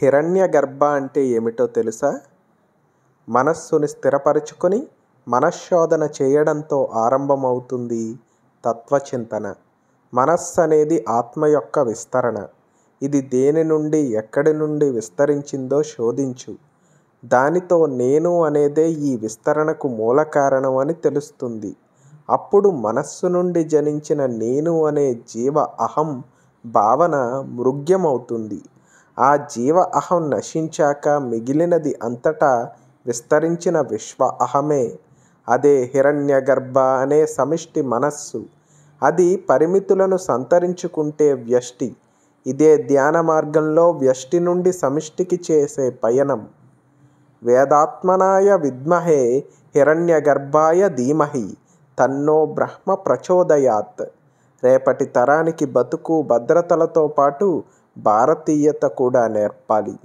హిరణ్య గర్భ అంటే ఏమిటో తెలుసా మనస్సుని స్థిరపరచుకొని మనశ్శోధన చేయడంతో ఆరంభమవుతుంది తత్వచింతన మనస్సు అనేది ఆత్మ యొక్క విస్తరణ ఇది దేని నుండి ఎక్కడి నుండి విస్తరించిందో శోధించు దానితో నేను అనేదే ఈ విస్తరణకు మూల కారణం అని తెలుస్తుంది అప్పుడు మనస్సు నుండి జనించిన నేను అనే జీవ అహం భావన మృగ్యమవుతుంది ఆ జీవ అహం నశించాక మిగిలినది అంతటా విస్తరించిన విశ్వ అహమే అదే హిరణ్య గర్భ అనే సమిష్టి మనస్సు అది పరిమితులను సంతరించుకుంటే వ్యష్టి ఇదే ధ్యాన మార్గంలో వ్యష్టి నుండి సమిష్టికి చేసే పయనం వేదాత్మనాయ విద్మహే హిరణ్య గర్భాయ ధీమహి తన్నో బ్రహ్మ ప్రచోదయాత్ రేపటి తరానికి బతుకు భద్రతలతో పాటు భారతీయత కూడా నేర్పాలి